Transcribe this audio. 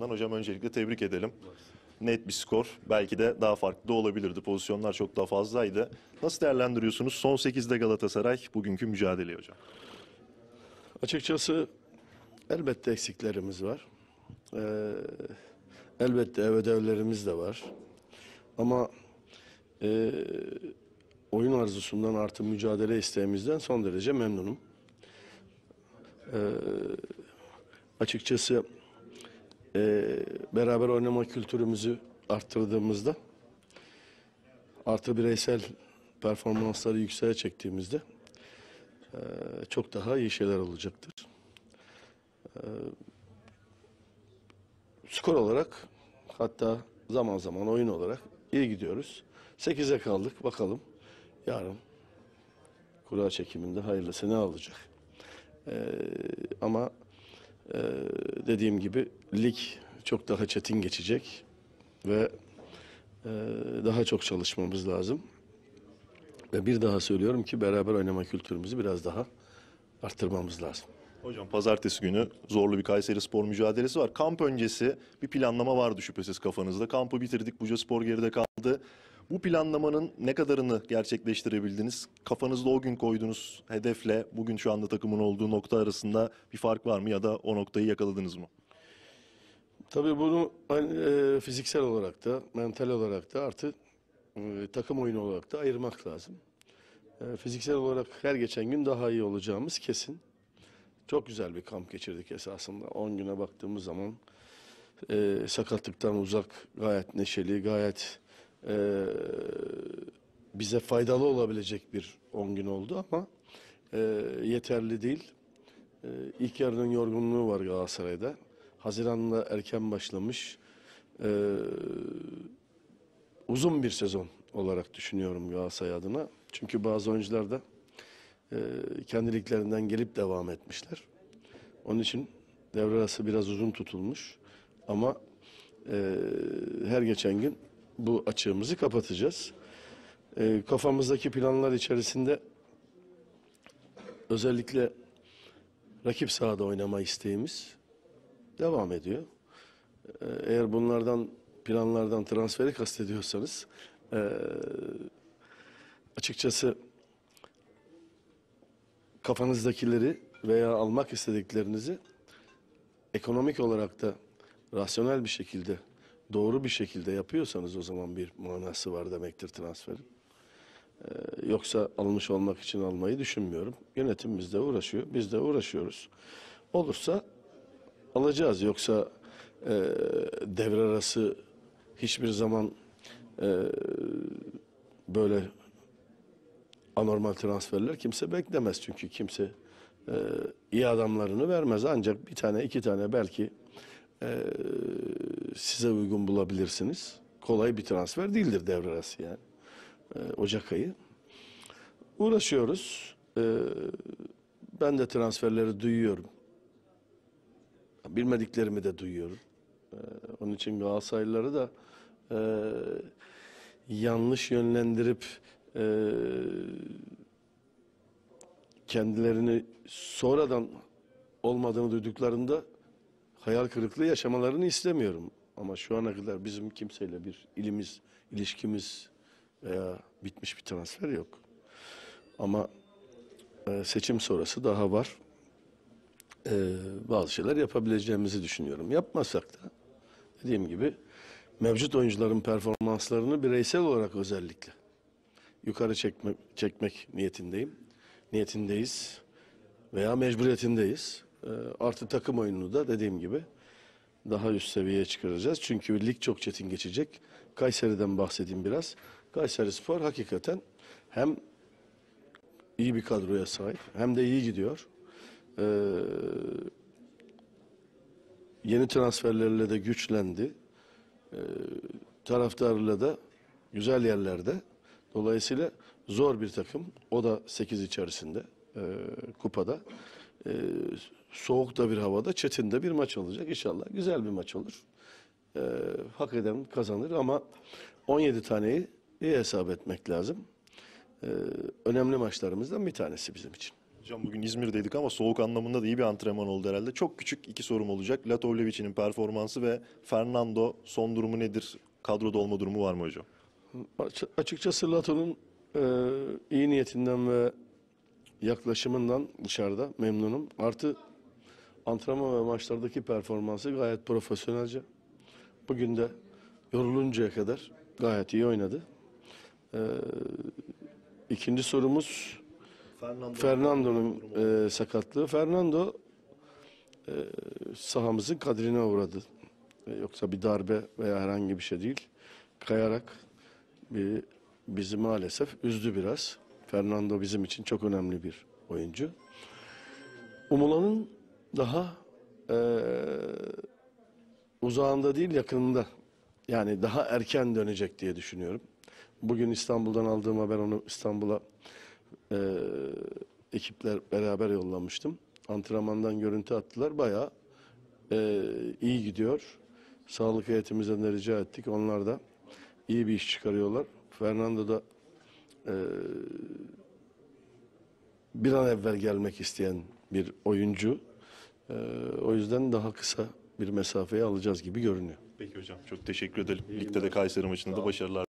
yandan. Hocam öncelikle tebrik edelim. Net bir skor. Belki de daha farklı da olabilirdi. Pozisyonlar çok daha fazlaydı. Nasıl değerlendiriyorsunuz son 8'de Galatasaray bugünkü mücadeleyi hocam? Açıkçası elbette eksiklerimiz var. Ee, elbette ev ödevlerimiz de var. Ama e, oyun arzusundan artı mücadele isteğimizden son derece memnunum. Ee, açıkçası e, beraber oynama kültürümüzü arttırdığımızda artı bireysel performansları yükseğe çektiğimizde e, çok daha iyi şeyler olacaktır. E, skor olarak hatta zaman zaman oyun olarak iyi gidiyoruz. 8'e kaldık bakalım yarın kura çekiminde hayırlısı ne alacak? E, ee, ama ee, dediğim gibi lig çok daha çetin geçecek ve e, daha çok çalışmamız lazım. Ve bir daha söylüyorum ki beraber oynama kültürümüzü biraz daha arttırmamız lazım. Hocam pazartesi günü zorlu bir Kayseri Spor mücadelesi var. Kamp öncesi bir planlama vardı şüphesiz kafanızda. Kampı bitirdik, Buca Spor geride kaldı. Bu planlamanın ne kadarını gerçekleştirebildiniz? Kafanızda o gün koyduğunuz hedefle bugün şu anda takımın olduğu nokta arasında bir fark var mı ya da o noktayı yakaladınız mı? Tabii bunu hani, e, fiziksel olarak da, mental olarak da artı e, takım oyunu olarak da ayırmak lazım. E, fiziksel olarak her geçen gün daha iyi olacağımız kesin. Çok güzel bir kamp geçirdik esasında. 10 güne baktığımız zaman e, sakatlıktan uzak, gayet neşeli, gayet e, bize faydalı olabilecek bir 10 gün oldu ama e, yeterli değil. E, ilk yarının yorgunluğu var Galatasaray'da. Haziran'da erken başlamış. E, uzun bir sezon olarak düşünüyorum Galatasaray adına. Çünkü bazı oyuncular da e, kendiliklerinden gelip devam etmişler. Onun için devre arası biraz uzun tutulmuş ama e, her geçen gün bu açığımızı kapatacağız. E, kafamızdaki planlar içerisinde özellikle rakip sahada oynama isteğimiz devam ediyor. E, eğer bunlardan planlardan transferi kastediyorsanız e, açıkçası kafanızdakileri veya almak istediklerinizi ekonomik olarak da rasyonel bir şekilde doğru bir şekilde yapıyorsanız o zaman bir manası var demektir transferin. Ee, yoksa almış olmak için almayı düşünmüyorum. Yönetim bizde uğraşıyor, biz de uğraşıyoruz. Olursa alacağız. Yoksa e, devre arası hiçbir zaman e, böyle anormal transferler kimse beklemez. Çünkü kimse e, iyi adamlarını vermez. Ancak bir tane, iki tane belki e, size uygun bulabilirsiniz. Kolay bir transfer değildir devre arası yani. E, Ocak ayı. Uğraşıyoruz. E, ben de transferleri duyuyorum. Bilmediklerimi de duyuyorum. E, onun için Galatasaraylıları da e, yanlış yönlendirip e, kendilerini sonradan olmadığını duyduklarında hayal kırıklığı yaşamalarını istemiyorum. Ama şu ana kadar bizim kimseyle bir ilimiz, ilişkimiz veya bitmiş bir transfer yok. Ama e, seçim sonrası daha var. E, bazı şeyler yapabileceğimizi düşünüyorum. Yapmasak da dediğim gibi mevcut oyuncuların performanslarını bireysel olarak özellikle yukarı çekme, çekmek niyetindeyim. Niyetindeyiz veya mecburiyetindeyiz. Ee, artı takım oyununu da dediğim gibi daha üst seviyeye çıkaracağız. Çünkü lig çok çetin geçecek. Kayseri'den bahsedeyim biraz. Kayseri Spor hakikaten hem iyi bir kadroya sahip hem de iyi gidiyor. Ee, yeni transferlerle de güçlendi. Ee, taraftarıyla da güzel yerlerde. Dolayısıyla zor bir takım. O da 8 içerisinde e, kupada. E, soğuk da bir havada çetin de bir maç olacak. İnşallah güzel bir maç olur. Ee, hak eden kazanır ama 17 taneyi iyi hesap etmek lazım. Ee, önemli maçlarımızdan bir tanesi bizim için. Hocam bugün İzmir'deydik ama soğuk anlamında da iyi bir antrenman oldu herhalde. Çok küçük iki sorum olacak. Latovlevic'in performansı ve Fernando son durumu nedir? Kadroda olma durumu var mı hocam? Açıkçası Lato'nun e, iyi niyetinden ve yaklaşımından dışarıda memnunum. Artı antrenman ve maçlardaki performansı gayet profesyonelce. Bugün de yoruluncaya kadar gayet iyi oynadı. Ee, ikinci sorumuz Fernando'nun Fernando e, sakatlığı. Fernando e, sahamızın kadrine uğradı. E, yoksa bir darbe veya herhangi bir şey değil. Kayarak bir, bizi maalesef üzdü biraz. Fernando bizim için çok önemli bir oyuncu. Umulan'ın daha e, uzağında değil yakınında yani daha erken dönecek diye düşünüyorum. Bugün İstanbul'dan aldığım haber onu İstanbul'a e, ekipler beraber yollamıştım. Antrenmandan görüntü attılar. Bayağı e, iyi gidiyor. Sağlık heyetimizden de rica ettik. Onlar da iyi bir iş çıkarıyorlar. Fernando da e, bir an evvel gelmek isteyen bir oyuncu. Ee, o yüzden daha kısa bir mesafeye alacağız gibi görünüyor. Peki hocam çok teşekkür ederim. Ligde de Kayseri maçında da başarılar.